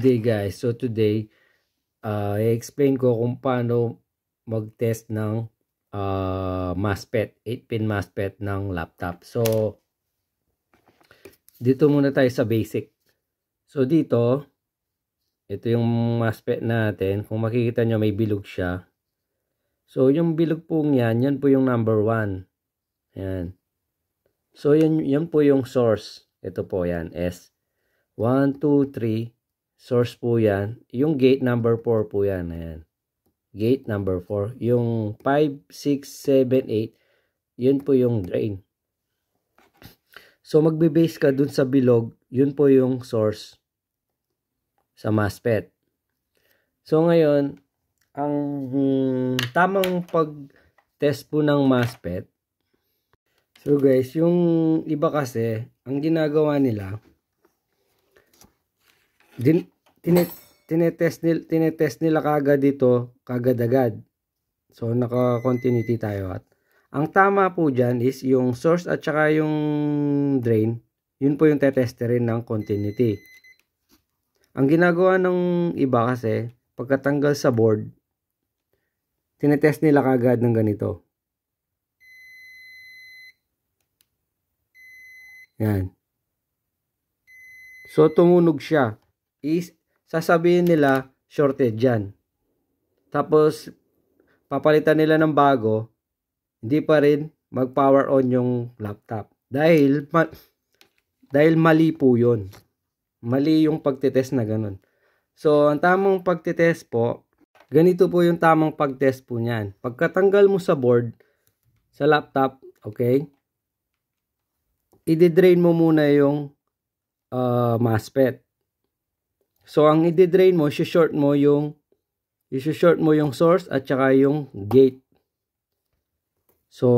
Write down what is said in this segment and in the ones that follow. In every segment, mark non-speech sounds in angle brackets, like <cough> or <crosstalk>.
day guys. So today, uh, i-explain ko kung paano mag-test ng uh, MOSFET, 8-pin MOSFET ng laptop. So, dito muna tayo sa basic. So dito, ito yung MOSFET natin. Kung makikita nyo may bilog siya. So yung bilog pong yan, yan po yung number 1. Ayan. So yan, yan po yung source. Ito po yan, S. 1, 2, 3, source po yan. Yung gate number 4 po yan. Ayan. Gate number 4. Yung 5, 6, 7, 8. Yun po yung drain. So magbe-base ka dun sa bilog. Yun po yung source sa MOSFET. So ngayon, ang hmm, tamang pag-test po ng MOSFET. So guys, yung iba kasi, ang ginagawa nila, din, tinet, tinetest, nil, tinetest nila kagad dito, kagad-agad. So, naka-continuity tayo. At, ang tama po dyan is yung source at saka yung drain, yun po yung teteste rin ng continuity. Ang ginagawa ng iba kasi, pagkatanggal sa board, tinetest nila kagad ng ganito. Yan. So, tumunog siya is sasabihin nila shorted yan. Tapos papalitan nila ng bago, hindi pa rin mag-power on yung laptop. Dahil ma- dahil mali po 'yon. Mali yung pagte-test na ganun. So, ang tamang pagte-test po, ganito po yung tamang pag-test po niyan. Pagkatanggal mo sa board sa laptop, okay? I-drain mo muna yung uh, MOSFET. So, ang i-drain mo, short mo yung i-short mo yung source at saka yung gate. So,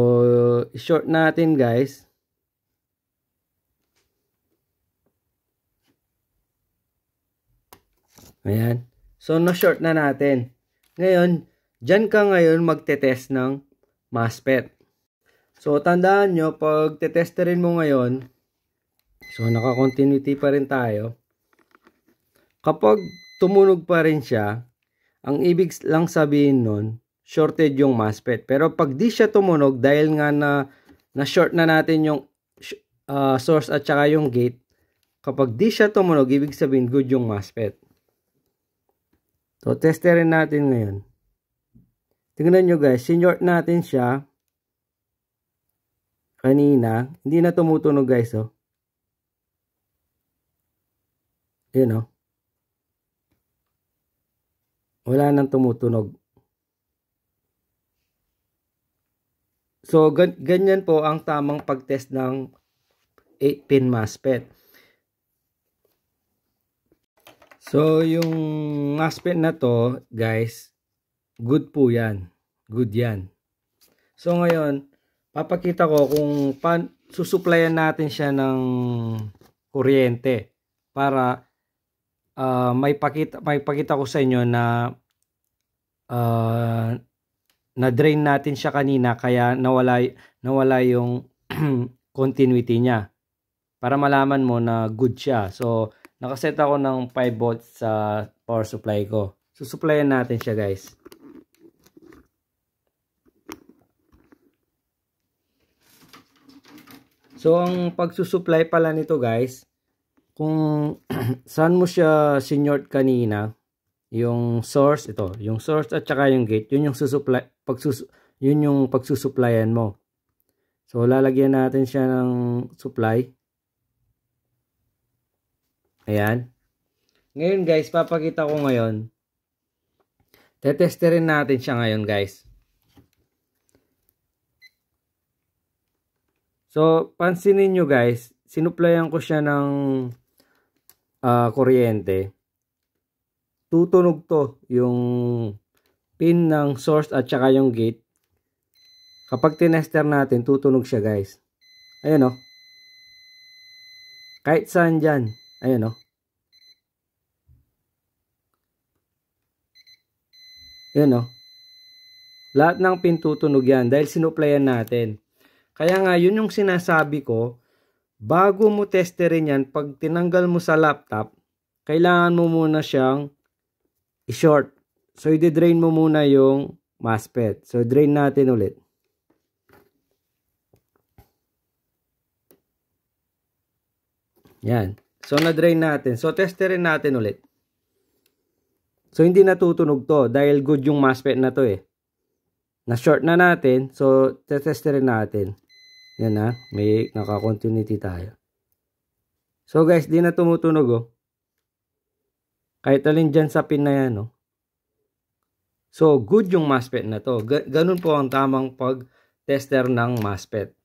short natin guys. Ayan. So, na-short na natin. Ngayon, dyan ka ngayon magte-test ng MOSFET. So, tandaan nyo, pag te-test rin mo ngayon, so, naka-continuity pa rin tayo. Kapag tumunog pa rin siya, ang ibig lang sabihin nun, shorted yung MOSFET. Pero pag di siya tumunog, dahil nga na, na short na natin yung uh, source at saka yung gate, kapag di siya tumunog, ibig sabihin good yung MOSFET. So, test rin natin ngayon. Tingnan nyo guys, sinort natin siya kanina. Hindi na tumutunog guys, oh. Yun, oh. Wala nang tumutunog. So, ganyan po ang tamang pagtest ng 8-pin MOSFET. So, yung MOSFET na to, guys, good po yan. Good yan. So, ngayon, papakita ko kung pan susuplayan natin siya ng kuryente para uh, may pakita may pakita ko sa inyo na uh, ah, na drain natin siya kanina kaya nawala nawala yung <clears throat> continuity niya para malaman mo na good siya. So, nakaset ako ng 5 volts sa power supply ko. Susuplayan natin siya guys. So, ang pagsusupply pala nito guys, kung <coughs> saan mo siya sinort kanina, yung source, ito, yung source at saka yung gate, yun yung susupply, pagsus, yun yung pagsusupplyan mo. So, lalagyan natin siya ng supply. Ayan. Ngayon guys, papakita ko ngayon. Teteste rin natin siya ngayon guys. So, pansinin nyo guys, sinuplayan ko siya ng uh, kuryente, tutunog to yung pin ng source at saka yung gate. Kapag tinester natin, tutunog siya guys. Ayan o. Oh. Kahit saan dyan. Ayan o. Oh. Ayan o. Oh. Lahat ng pin tutunog yan dahil sinuplayan natin. Kaya nga, yun yung sinasabi ko bago mo testerin yan, pag tinanggal mo sa laptop, kailangan mo muna siyang i-short. So, i-drain mo muna yung MOSFET. So, drain natin ulit. Yan. So, na-drain natin. So, testerin natin ulit. So, hindi natutunog to dahil good yung MOSFET na to eh. Na-short na natin. So, testerin natin. Yan ha. May naka-continuity tayo. So guys, di na tumutunog oh. Kahit alin dyan sa pin na yan oh. So good yung MOSFET na to. ganun po ang tamang pag-tester ng MOSFET.